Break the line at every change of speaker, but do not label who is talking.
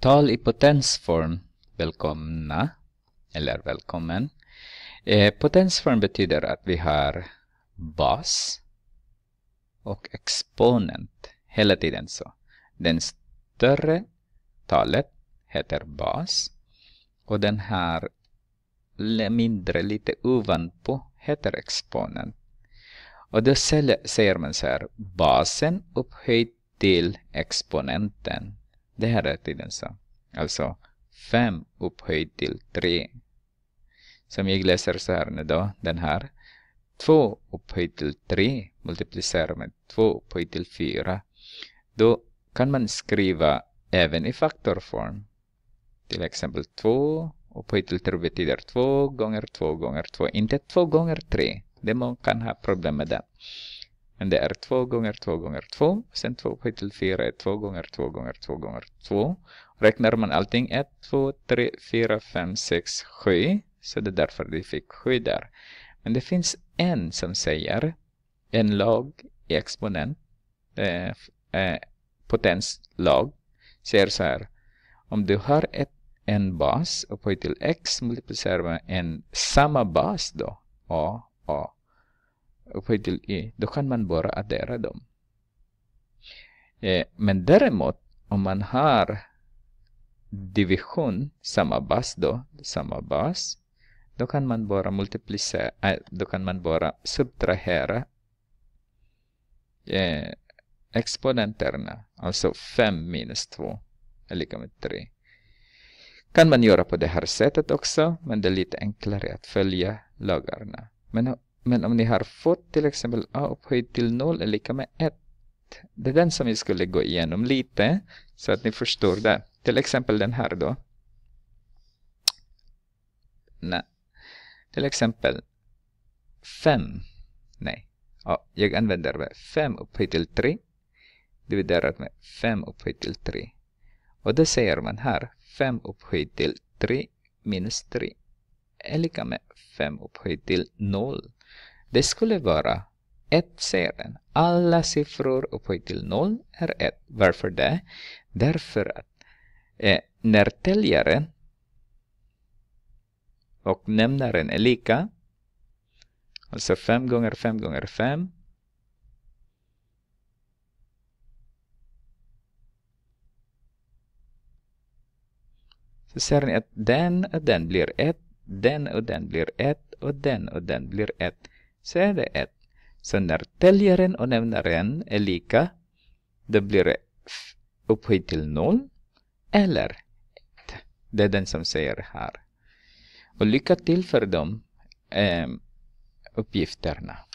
tal i potensform välkomna eller välkommen. Eh, potensform betyder att vi har bas och exponent hela tiden så. Den större talet heter bas och den här mindre lite ovanpå heter exponent. Och då säger man så här basen upphöjt till exponenten. Det här är tendensen. Alltså 5 upphöjt till 3. Som jag läser så här nu då, den här. 2 upphöjt till 3 multiplicerar med 2 upphöjt till 4. Då kan man skriva även i faktorform. Till exempel 2 upphöjt till 3 betyder 2 gånger 2 gånger 2, inte 2 gånger 3. Det man kan ha problem med det. Men det är 2 gånger 2 gånger 2. Sen två pi till fyra är 2 gånger 2 gånger 2 gånger 2. Räknar man allting 1, 2, 3, 4, 5, 6, 7 Så det är därför vi fick 7 där. Men det finns en som säger en lag i exponent, eh, eh, potenslag, säger så här. Om du har ett, en bas upphöjt till x multiplicerar med en samma bas då, a, a, för i, då kan man bara addera dem. Eh, men däremot, om man har division, samma bas då, samma bas, då kan man bara multiplicera, eh, då kan man bara subtrahera eh, exponenterna, alltså 5 minus 2 är lika med 3. Kan man göra på det här sättet också, men det är lite enklare att följa lagarna. Men men om ni har fått till exempel a upphöjt till 0 är lika med 1. Det är den som vi skulle gå igenom lite så att ni förstår det. Till exempel den här då. Nej. Till exempel 5. Nej. Ja, jag använder 5 upphöjt till 3 dividerat med 5 upphöjt till 3. Och det säger man här 5 upphöjt till 3 minus 3 är lika med 5 upphöjt till 0. Det skulle vara 1-serien. Alla siffror upphöjt till 0 är 1. Varför det? Därför att eh, när täljaren och nämnaren är lika, alltså 5 gånger 5 gånger 5, Så ser ni att den och den blir 1, den och den blir 1 och den och den blir 1 så är det ett. Så när täljaren och nämnaren är lika, då blir det upphöjt till 0 eller 1. Det är den som säger här. Och lycka till för de eh, uppgifterna.